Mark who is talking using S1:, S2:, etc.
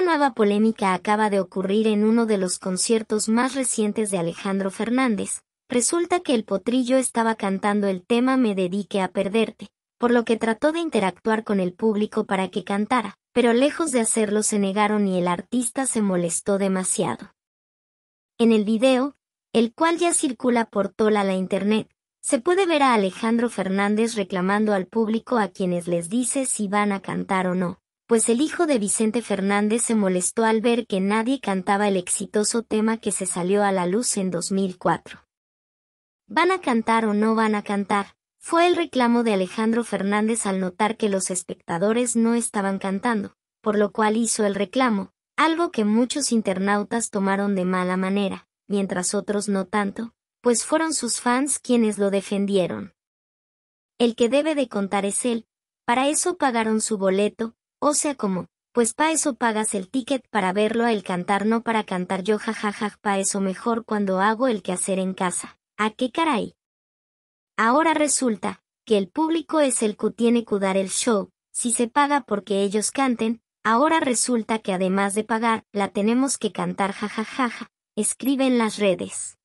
S1: nueva polémica acaba de ocurrir en uno de los conciertos más recientes de Alejandro Fernández. Resulta que el potrillo estaba cantando el tema Me dedique a perderte, por lo que trató de interactuar con el público para que cantara, pero lejos de hacerlo se negaron y el artista se molestó demasiado. En el video, el cual ya circula por toda la internet, se puede ver a Alejandro Fernández reclamando al público a quienes les dice si van a cantar o no pues el hijo de Vicente Fernández se molestó al ver que nadie cantaba el exitoso tema que se salió a la luz en 2004. ¿Van a cantar o no van a cantar? Fue el reclamo de Alejandro Fernández al notar que los espectadores no estaban cantando, por lo cual hizo el reclamo, algo que muchos internautas tomaron de mala manera, mientras otros no tanto, pues fueron sus fans quienes lo defendieron. El que debe de contar es él, para eso pagaron su boleto, o sea como, pues pa eso pagas el ticket para verlo a él cantar no para cantar yo jajajaj pa eso mejor cuando hago el que hacer en casa. ¿A qué caray? Ahora resulta, que el público es el que tiene que dar el show, si se paga porque ellos canten, ahora resulta que además de pagar, la tenemos que cantar jajajaja, escribe en las redes.